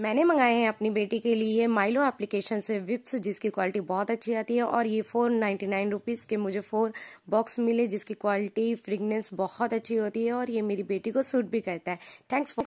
मैंने मंगाए हैं अपनी बेटी के लिए माइलो एप्लीकेशन से विप्स जिसकी क्वालिटी बहुत अच्छी आती है और ये फोर नाइन्टी नाइन रुपीज़ के मुझे फोर बॉक्स मिले जिसकी क्वालिटी फ्रेगनेंस बहुत अच्छी होती है और ये मेरी बेटी को सूट भी करता है थैंक्स फॉर